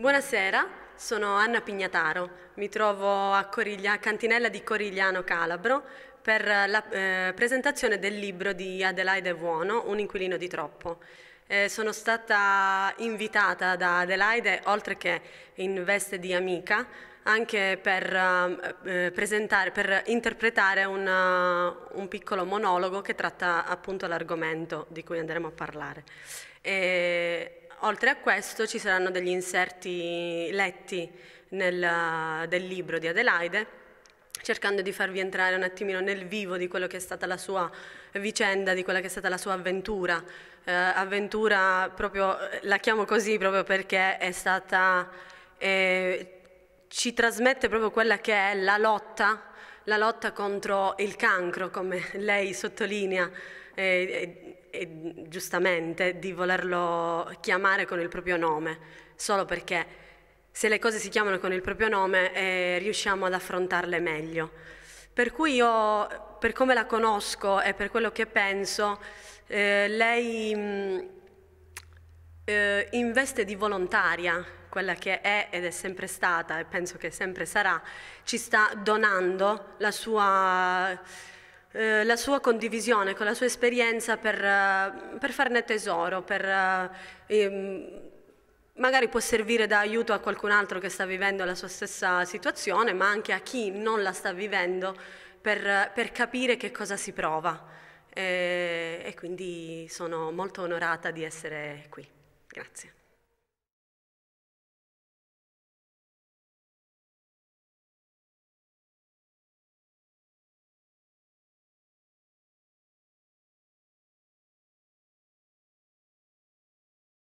Buonasera, sono Anna Pignataro, mi trovo a, Coriglia, Cantinella di Corigliano Calabro per la eh, presentazione del libro di Adelaide Vuono, Un inquilino di troppo. Eh, sono stata invitata da Adelaide, oltre che in veste di amica, anche per, eh, eh per interpretare una, eh, un piccolo monologo che tratta appunto l'argomento di cui andremo a parlare. E, oltre a questo ci saranno degli inserti letti nel, eh, del libro di Adelaide cercando di farvi entrare un attimino nel vivo di quello che è stata la sua vicenda, di quella che è stata la sua avventura. Eh, avventura proprio, la chiamo così proprio perché è stata eh, ci trasmette proprio quella che è la lotta, la lotta contro il cancro, come lei sottolinea e, e, e giustamente, di volerlo chiamare con il proprio nome, solo perché se le cose si chiamano con il proprio nome eh, riusciamo ad affrontarle meglio. Per cui io, per come la conosco e per quello che penso, eh, lei mh, mm, eh, investe di volontaria quella che è ed è sempre stata e penso che sempre sarà, ci sta donando la sua, eh, la sua condivisione con la sua esperienza per, eh, per farne tesoro, per, uh, magari può servire da aiuto a qualcun altro che sta vivendo la sua stessa situazione, ma anche a chi non la sta vivendo per, per capire che cosa si prova. Eh, e quindi sono molto onorata di essere qui. Grazie.